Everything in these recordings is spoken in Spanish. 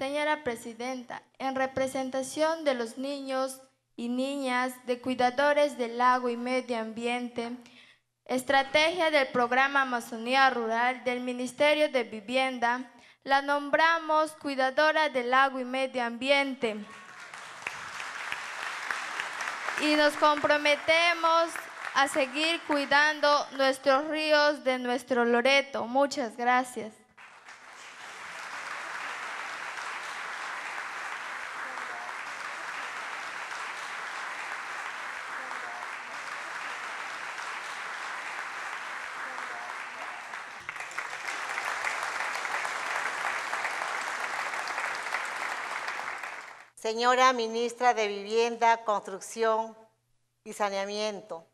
Señora Presidenta, en representación de los niños y niñas de cuidadores del lago y medio ambiente, estrategia del programa Amazonía Rural del Ministerio de Vivienda, la nombramos cuidadora del lago y medio ambiente. Y nos comprometemos a seguir cuidando nuestros ríos de nuestro Loreto. Muchas gracias. señora ministra de Vivienda, Construcción y Saneamiento,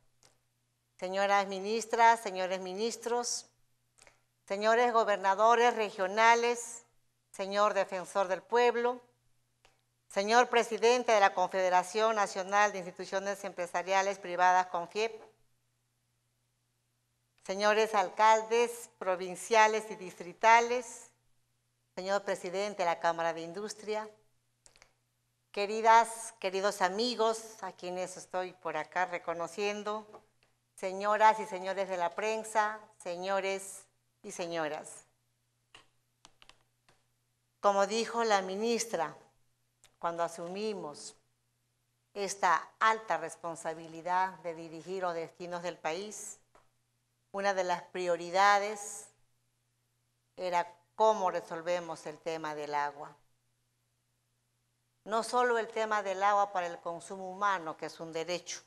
señoras ministras, señores ministros, señores gobernadores regionales, señor defensor del pueblo, señor presidente de la Confederación Nacional de Instituciones Empresariales Privadas, CONFIEP, señores alcaldes provinciales y distritales, señor presidente de la Cámara de Industria, Queridas, queridos amigos, a quienes estoy por acá reconociendo, señoras y señores de la prensa, señores y señoras. Como dijo la ministra, cuando asumimos esta alta responsabilidad de dirigir los destinos del país, una de las prioridades era cómo resolvemos el tema del agua no solo el tema del agua para el consumo humano, que es un derecho,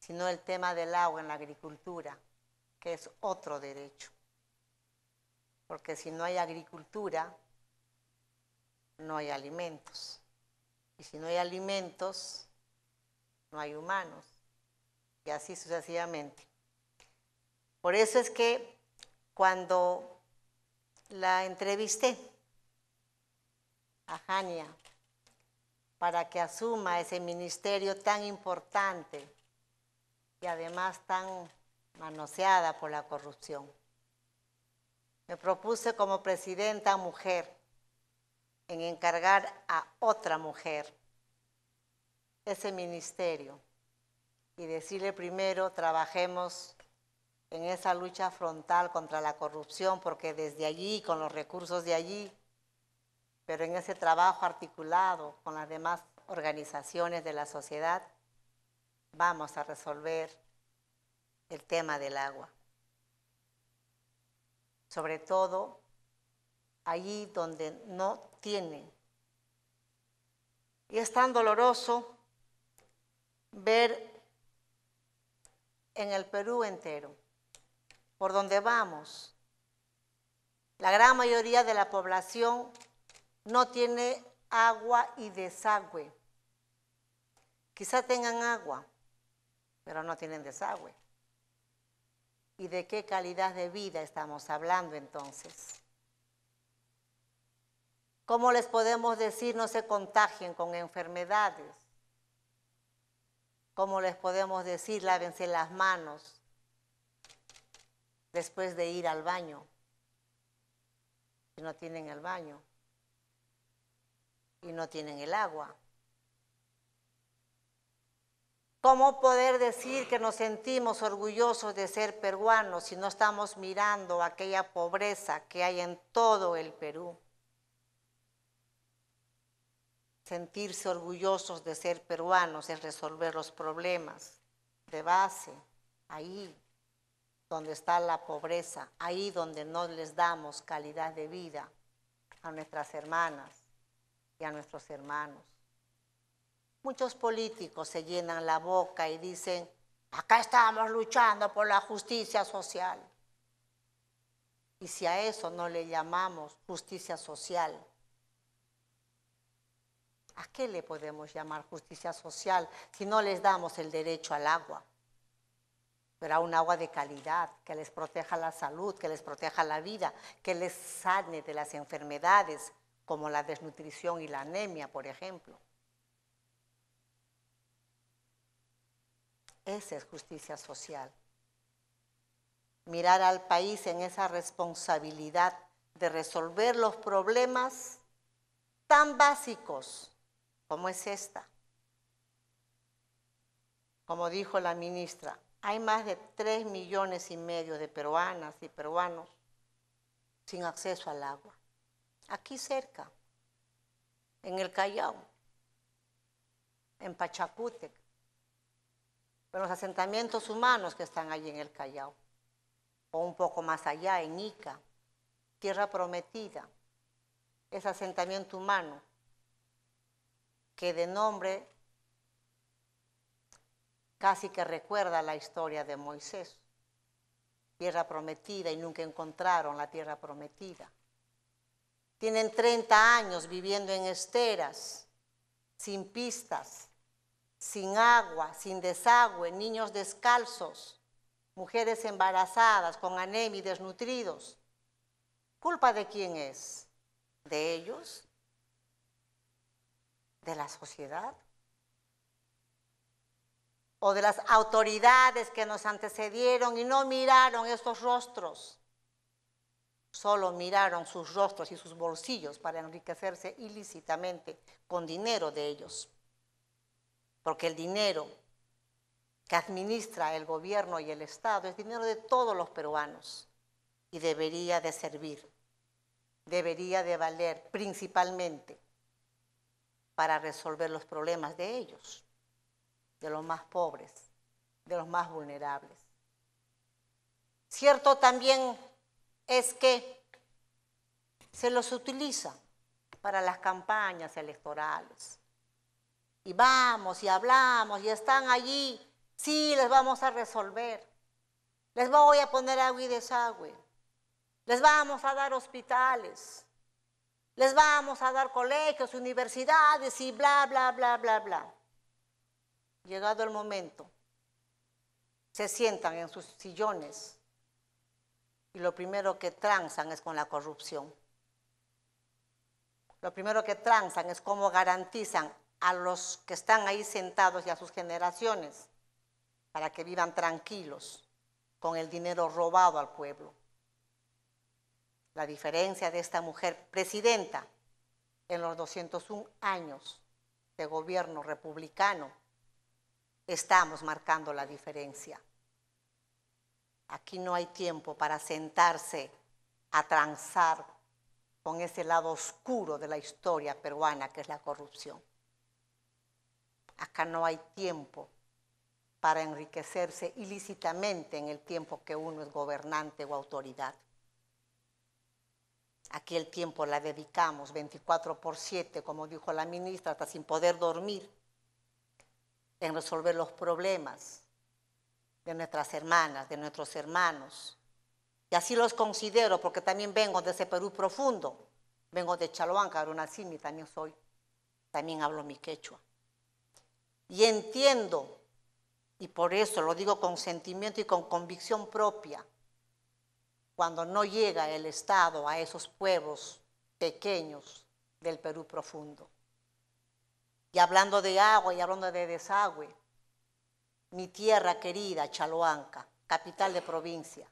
sino el tema del agua en la agricultura, que es otro derecho. Porque si no hay agricultura, no hay alimentos. Y si no hay alimentos, no hay humanos. Y así sucesivamente. Por eso es que cuando la entrevisté a Jania, para que asuma ese ministerio tan importante y además tan manoseada por la corrupción. Me propuse como presidenta mujer en encargar a otra mujer ese ministerio y decirle primero, trabajemos en esa lucha frontal contra la corrupción, porque desde allí, con los recursos de allí, pero en ese trabajo articulado con las demás organizaciones de la sociedad, vamos a resolver el tema del agua. Sobre todo allí donde no tienen. Y es tan doloroso ver en el Perú entero, por donde vamos, la gran mayoría de la población no tiene agua y desagüe. Quizá tengan agua, pero no tienen desagüe. ¿Y de qué calidad de vida estamos hablando entonces? ¿Cómo les podemos decir no se contagien con enfermedades? ¿Cómo les podemos decir lávense las manos después de ir al baño? Si no tienen el baño y no tienen el agua. ¿Cómo poder decir que nos sentimos orgullosos de ser peruanos si no estamos mirando aquella pobreza que hay en todo el Perú? Sentirse orgullosos de ser peruanos es resolver los problemas de base, ahí donde está la pobreza, ahí donde no les damos calidad de vida a nuestras hermanas y a nuestros hermanos. Muchos políticos se llenan la boca y dicen, acá estamos luchando por la justicia social. Y si a eso no le llamamos justicia social, ¿a qué le podemos llamar justicia social si no les damos el derecho al agua? Pero a un agua de calidad, que les proteja la salud, que les proteja la vida, que les sane de las enfermedades, como la desnutrición y la anemia, por ejemplo. Esa es justicia social. Mirar al país en esa responsabilidad de resolver los problemas tan básicos como es esta. Como dijo la ministra, hay más de tres millones y medio de peruanas y peruanos sin acceso al agua aquí cerca, en el Callao, en Pachacútec, en los asentamientos humanos que están allí en el Callao, o un poco más allá, en Ica, tierra prometida, ese asentamiento humano que de nombre casi que recuerda la historia de Moisés, tierra prometida y nunca encontraron la tierra prometida. Tienen 30 años viviendo en esteras, sin pistas, sin agua, sin desagüe, niños descalzos, mujeres embarazadas, con anemia y desnutridos. ¿Culpa de quién es? ¿De ellos? ¿De la sociedad? ¿O de las autoridades que nos antecedieron y no miraron estos rostros? solo miraron sus rostros y sus bolsillos para enriquecerse ilícitamente con dinero de ellos. Porque el dinero que administra el gobierno y el Estado es dinero de todos los peruanos y debería de servir, debería de valer principalmente para resolver los problemas de ellos, de los más pobres, de los más vulnerables. Cierto también es que se los utiliza para las campañas electorales. Y vamos y hablamos y están allí. Sí, les vamos a resolver. Les voy a poner agua y desagüe. Les vamos a dar hospitales. Les vamos a dar colegios, universidades y bla, bla, bla, bla, bla. Llegado el momento, se sientan en sus sillones y lo primero que transan es con la corrupción. Lo primero que transan es cómo garantizan a los que están ahí sentados y a sus generaciones para que vivan tranquilos con el dinero robado al pueblo. La diferencia de esta mujer presidenta en los 201 años de gobierno republicano, estamos marcando la diferencia. Aquí no hay tiempo para sentarse a transar con ese lado oscuro de la historia peruana que es la corrupción. Acá no hay tiempo para enriquecerse ilícitamente en el tiempo que uno es gobernante o autoridad. Aquí el tiempo la dedicamos 24 por 7, como dijo la ministra, hasta sin poder dormir, en resolver los problemas, de nuestras hermanas, de nuestros hermanos. Y así los considero porque también vengo de ese Perú profundo. Vengo de Chaloán, y también soy. También hablo mi quechua. Y entiendo, y por eso lo digo con sentimiento y con convicción propia, cuando no llega el Estado a esos pueblos pequeños del Perú profundo. Y hablando de agua y hablando de desagüe, mi tierra querida, Chaluanca, capital de provincia.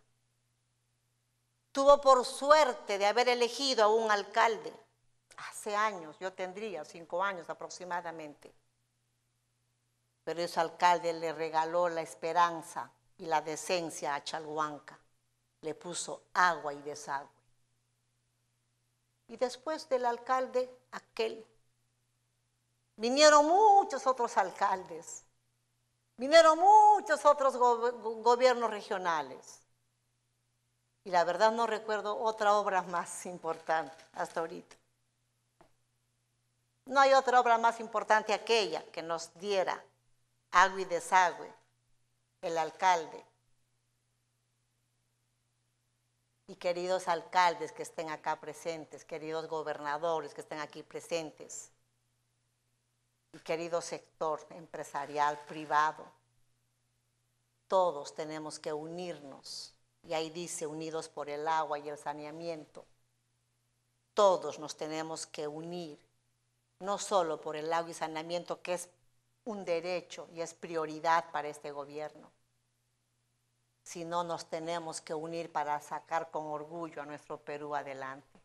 Tuvo por suerte de haber elegido a un alcalde. Hace años, yo tendría cinco años aproximadamente. Pero ese alcalde le regaló la esperanza y la decencia a Chaluanca, Le puso agua y desagüe. Y después del alcalde, aquel, vinieron muchos otros alcaldes Vinieron muchos otros gobiernos regionales. Y la verdad no recuerdo otra obra más importante hasta ahorita. No hay otra obra más importante aquella que nos diera agua y desagüe, el alcalde. Y queridos alcaldes que estén acá presentes, queridos gobernadores que estén aquí presentes, querido sector empresarial privado, todos tenemos que unirnos. Y ahí dice, unidos por el agua y el saneamiento. Todos nos tenemos que unir, no solo por el agua y saneamiento, que es un derecho y es prioridad para este gobierno, sino nos tenemos que unir para sacar con orgullo a nuestro Perú adelante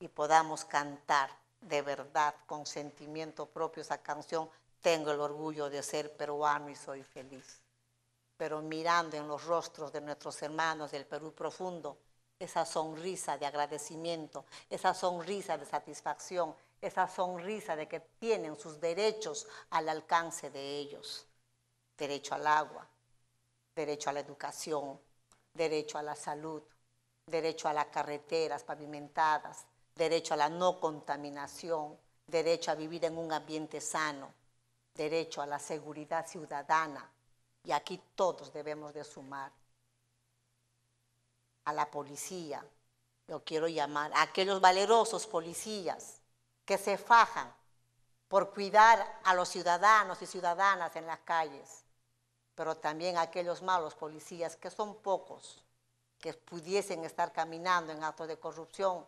y podamos cantar de verdad, con sentimiento propio esa canción, tengo el orgullo de ser peruano y soy feliz. Pero mirando en los rostros de nuestros hermanos del Perú profundo, esa sonrisa de agradecimiento, esa sonrisa de satisfacción, esa sonrisa de que tienen sus derechos al alcance de ellos. Derecho al agua, derecho a la educación, derecho a la salud, derecho a las carreteras pavimentadas, derecho a la no contaminación, derecho a vivir en un ambiente sano, derecho a la seguridad ciudadana. Y aquí todos debemos de sumar a la policía, lo quiero llamar, a aquellos valerosos policías que se fajan por cuidar a los ciudadanos y ciudadanas en las calles, pero también a aquellos malos policías que son pocos, que pudiesen estar caminando en actos de corrupción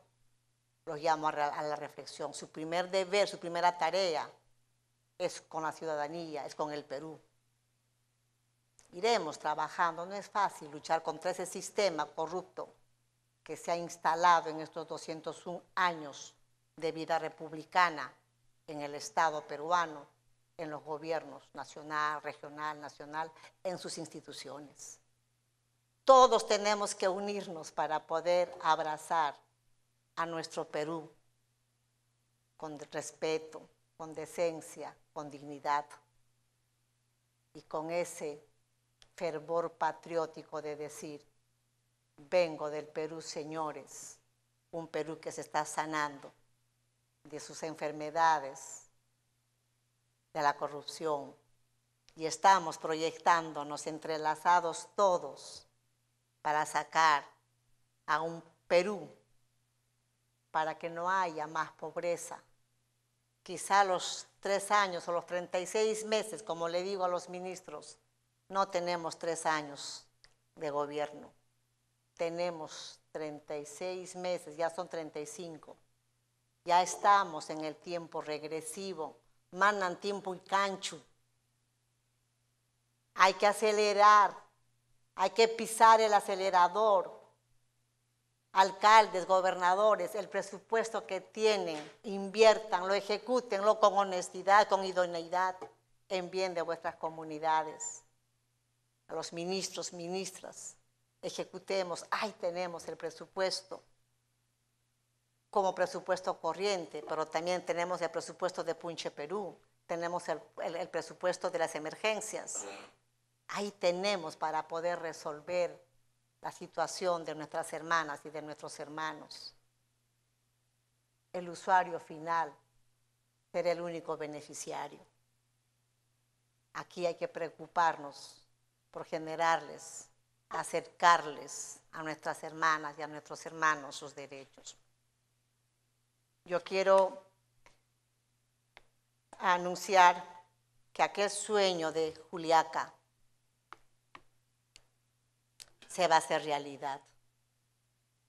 los llamo a, la reflexión. Su primer deber, su primera tarea es con la ciudadanía, es con el Perú. Iremos trabajando, no es fácil luchar contra ese sistema corrupto que se ha instalado en estos 201 años de vida republicana en el Estado peruano, en los gobiernos nacional, regional, nacional, en sus instituciones. Todos tenemos que unirnos para poder abrazar a nuestro Perú con respeto, con decencia, con dignidad y con ese fervor patriótico de decir, vengo del Perú, señores, un Perú que se está sanando de sus enfermedades, de la corrupción, y estamos proyectándonos entrelazados todos para sacar a un Perú para que no haya más pobreza. Quizá los tres años o los 36 meses, como le digo a los ministros, no tenemos tres años de gobierno, tenemos 36 meses, ya son 35. Ya estamos en el tiempo regresivo, mandan tiempo y cancho, Hay que acelerar, hay que pisar el acelerador, alcaldes, gobernadores, el presupuesto que tienen, inviertan, lo ejecutenlo con honestidad, con idoneidad, en bien de vuestras comunidades. A los ministros, ministras, ejecutemos, ahí tenemos el presupuesto como presupuesto corriente, pero también tenemos el presupuesto de Punche Perú, tenemos el, el presupuesto de las emergencias. Ahí tenemos para poder resolver la situación de nuestras hermanas y de nuestros hermanos. El usuario final será el único beneficiario. Aquí hay que preocuparnos por generarles, acercarles a nuestras hermanas y a nuestros hermanos sus derechos. Yo quiero anunciar que aquel sueño de Juliaca se va a hacer realidad.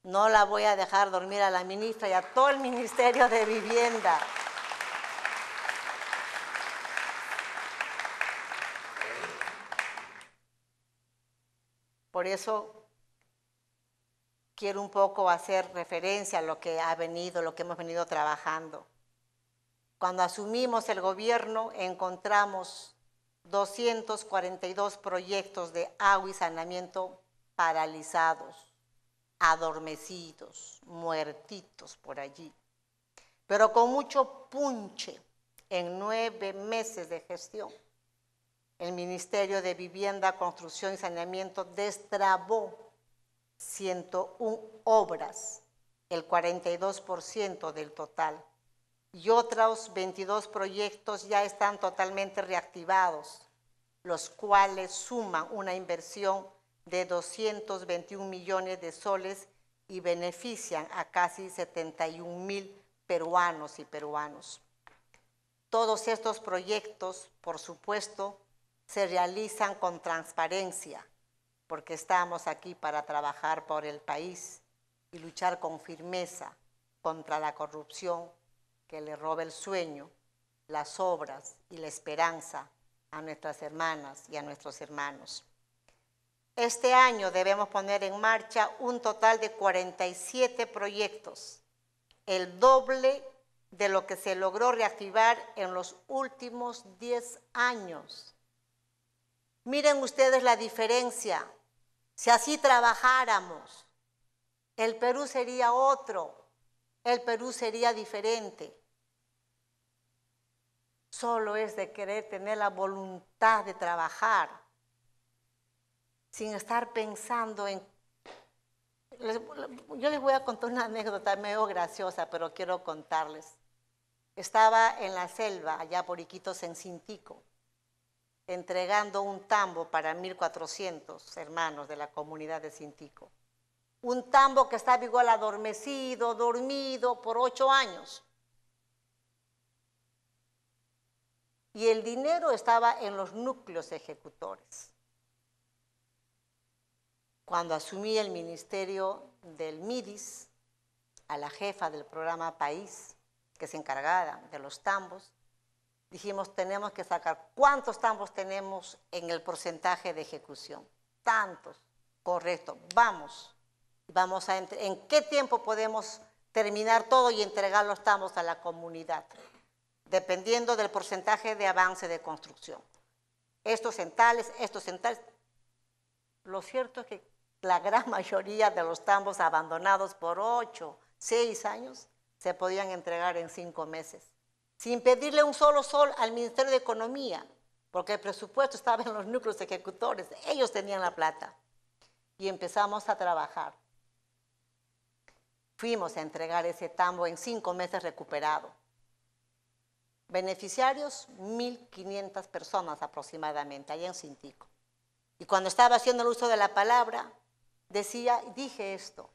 No la voy a dejar dormir a la ministra y a todo el Ministerio de Vivienda. Por eso quiero un poco hacer referencia a lo que ha venido, lo que hemos venido trabajando. Cuando asumimos el gobierno encontramos 242 proyectos de agua y saneamiento paralizados, adormecidos, muertitos por allí, pero con mucho punche en nueve meses de gestión. El Ministerio de Vivienda, Construcción y Saneamiento destrabó 101 obras, el 42% del total, y otros 22 proyectos ya están totalmente reactivados, los cuales suman una inversión de 221 millones de soles y benefician a casi 71 mil peruanos y peruanos. Todos estos proyectos, por supuesto, se realizan con transparencia, porque estamos aquí para trabajar por el país y luchar con firmeza contra la corrupción que le roba el sueño, las obras y la esperanza a nuestras hermanas y a nuestros hermanos. Este año debemos poner en marcha un total de 47 proyectos, el doble de lo que se logró reactivar en los últimos 10 años. Miren ustedes la diferencia. Si así trabajáramos, el Perú sería otro, el Perú sería diferente. Solo es de querer tener la voluntad de trabajar sin estar pensando en... yo les voy a contar una anécdota medio graciosa, pero quiero contarles. Estaba en la selva, allá por Iquitos, en Cintico, entregando un tambo para 1.400 hermanos de la comunidad de Cintico. Un tambo que estaba igual adormecido, dormido por ocho años. Y el dinero estaba en los núcleos ejecutores cuando asumí el ministerio del MIDIS, a la jefa del programa País, que es encargada de los tambos, dijimos tenemos que sacar cuántos tambos tenemos en el porcentaje de ejecución. Tantos, correcto, vamos. Vamos a en qué tiempo podemos terminar todo y entregar los tambos a la comunidad, dependiendo del porcentaje de avance de construcción. Estos en estos en Lo cierto es que la gran mayoría de los tambos abandonados por ocho, seis años se podían entregar en cinco meses, sin pedirle un solo sol al Ministerio de Economía, porque el presupuesto estaba en los núcleos ejecutores, ellos tenían la plata. Y empezamos a trabajar. Fuimos a entregar ese tambo en cinco meses recuperado. Beneficiarios, 1.500 personas aproximadamente, allá en Cintico. Y cuando estaba haciendo el uso de la palabra, decía, dije esto,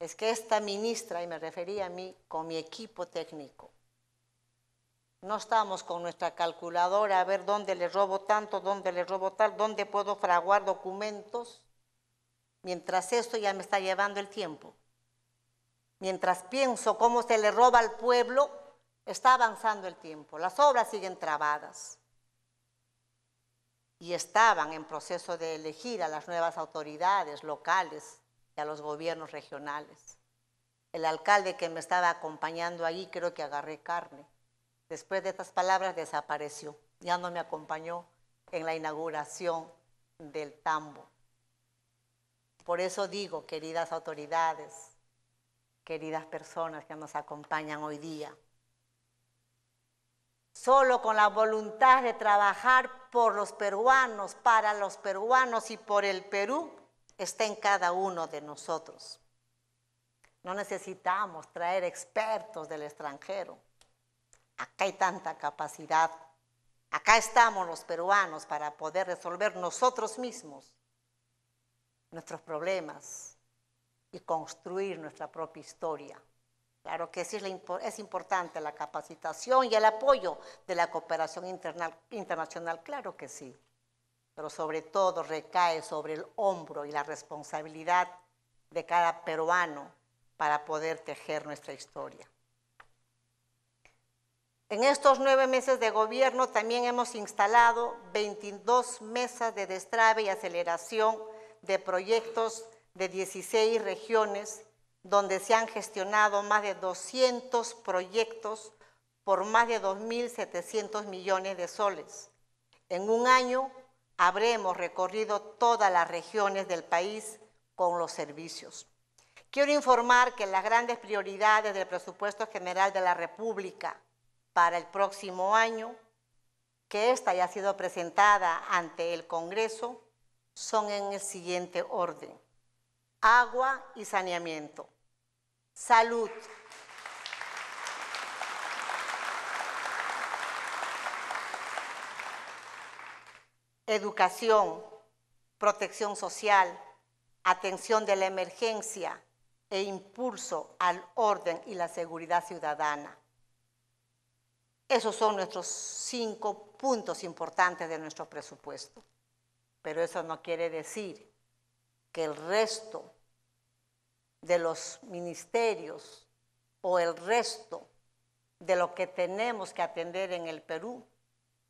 es que esta ministra, y me refería a mí, con mi equipo técnico, no estamos con nuestra calculadora a ver dónde le robo tanto, dónde le robo tal, dónde puedo fraguar documentos. Mientras esto ya me está llevando el tiempo. Mientras pienso cómo se le roba al pueblo, está avanzando el tiempo. Las obras siguen trabadas y estaban en proceso de elegir a las nuevas autoridades locales y a los gobiernos regionales. El alcalde que me estaba acompañando allí creo que agarré carne. Después de estas palabras desapareció, ya no me acompañó en la inauguración del tambo. Por eso digo, queridas autoridades, queridas personas que nos acompañan hoy día, solo con la voluntad de trabajar por los peruanos, para los peruanos y por el Perú, está en cada uno de nosotros. No necesitamos traer expertos del extranjero. Acá hay tanta capacidad. Acá estamos los peruanos para poder resolver nosotros mismos nuestros problemas y construir nuestra propia historia. Claro que sí es importante la capacitación y el apoyo de la cooperación interna internacional, claro que sí, pero sobre todo recae sobre el hombro y la responsabilidad de cada peruano para poder tejer nuestra historia. En estos nueve meses de gobierno también hemos instalado 22 mesas de destrave y aceleración de proyectos de 16 regiones donde se han gestionado más de 200 proyectos por más de 2.700 millones de soles. En un año habremos recorrido todas las regiones del país con los servicios. Quiero informar que las grandes prioridades del presupuesto general de la República para el próximo año, que esta ya ha sido presentada ante el Congreso, son en el siguiente orden agua y saneamiento. Salud. Educación, protección social, atención de la emergencia e impulso al orden y la seguridad ciudadana. Esos son nuestros cinco puntos importantes de nuestro presupuesto. Pero eso no quiere decir que el resto de los ministerios o el resto de lo que tenemos que atender en el Perú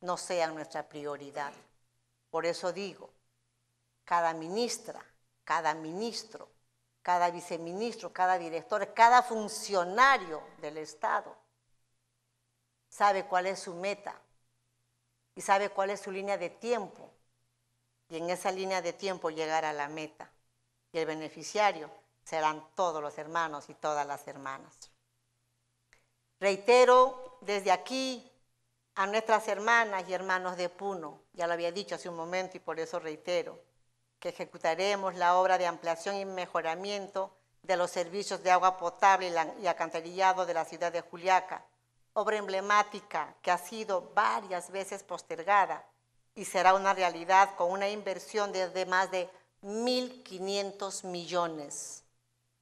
no sea nuestra prioridad. Por eso digo, cada ministra, cada ministro, cada viceministro, cada director, cada funcionario del Estado sabe cuál es su meta y sabe cuál es su línea de tiempo y en esa línea de tiempo llegar a la meta y el beneficiario serán todos los hermanos y todas las hermanas. Reitero desde aquí a nuestras hermanas y hermanos de Puno, ya lo había dicho hace un momento y por eso reitero, que ejecutaremos la obra de ampliación y mejoramiento de los servicios de agua potable y alcantarillado de la ciudad de Juliaca, obra emblemática que ha sido varias veces postergada y será una realidad con una inversión de, más de 1.500 millones.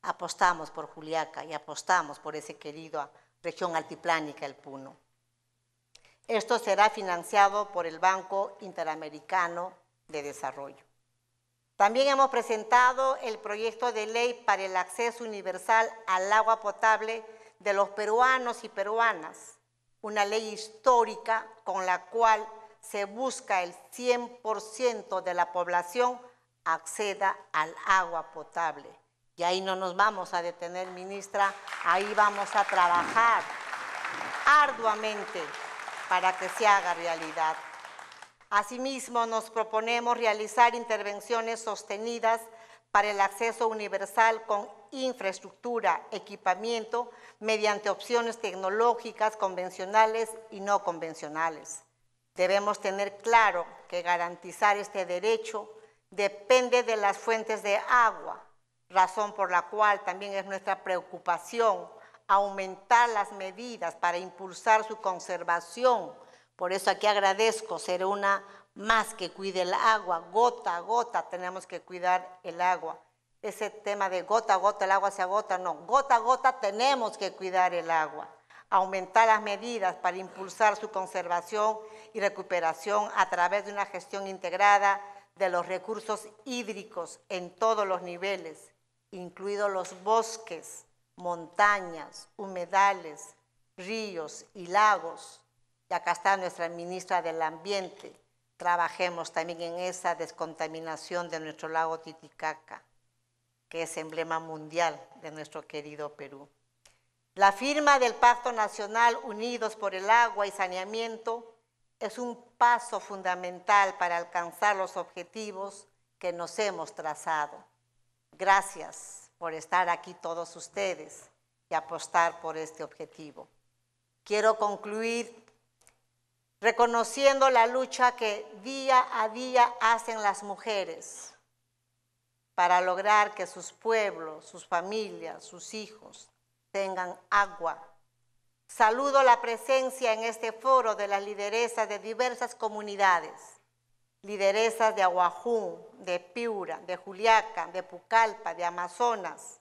Apostamos por Juliaca y apostamos por ese querido región altiplánica, el Puno. Esto será financiado por el Banco Interamericano de Desarrollo. También hemos presentado el proyecto de ley para el acceso universal al agua potable de los peruanos y peruanas, una ley histórica con la cual se busca el 100% de la población acceda al agua potable. Y ahí no nos vamos a detener, ministra, ahí vamos a trabajar arduamente para que se haga realidad. Asimismo, nos proponemos realizar intervenciones sostenidas para el acceso universal con infraestructura, equipamiento, mediante opciones tecnológicas convencionales y no convencionales. Debemos tener claro que garantizar este derecho depende de las fuentes de agua, razón por la cual también es nuestra preocupación aumentar las medidas para impulsar su conservación. Por eso aquí agradezco ser una más que cuide el agua, gota a gota tenemos que cuidar el agua. Ese tema de gota a gota el agua se agota, no, gota a gota tenemos que cuidar el agua, aumentar las medidas para impulsar su conservación y recuperación a través de una gestión integrada de los recursos hídricos en todos los niveles, incluidos los bosques, montañas, humedales, ríos y lagos. Y acá está nuestra ministra del Ambiente. Trabajemos también en esa descontaminación de nuestro lago Titicaca, que es emblema mundial de nuestro querido Perú. La firma del Pacto Nacional Unidos por el Agua y Saneamiento es un paso fundamental para alcanzar los objetivos que nos hemos trazado. Gracias por estar aquí todos ustedes y apostar por este objetivo. Quiero concluir reconociendo la lucha que día a día hacen las mujeres para lograr que sus pueblos, sus familias, sus hijos tengan agua Saludo la presencia en este foro de las lideresas de diversas comunidades, lideresas de Aguajú, de Piura, de Juliaca, de Pucallpa, de Amazonas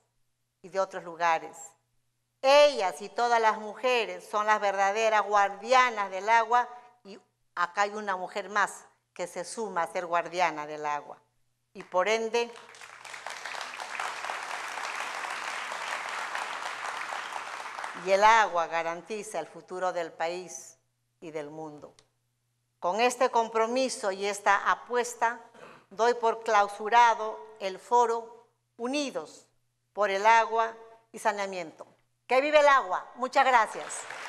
y de otros lugares. Ellas y todas las mujeres son las verdaderas guardianas del agua y acá hay una mujer más que se suma a ser guardiana del agua. Y por ende, y el agua garantiza el futuro del país y del mundo. Con este compromiso y esta apuesta, doy por clausurado el foro Unidos por el Agua y Saneamiento. ¡Que vive el agua! Muchas gracias.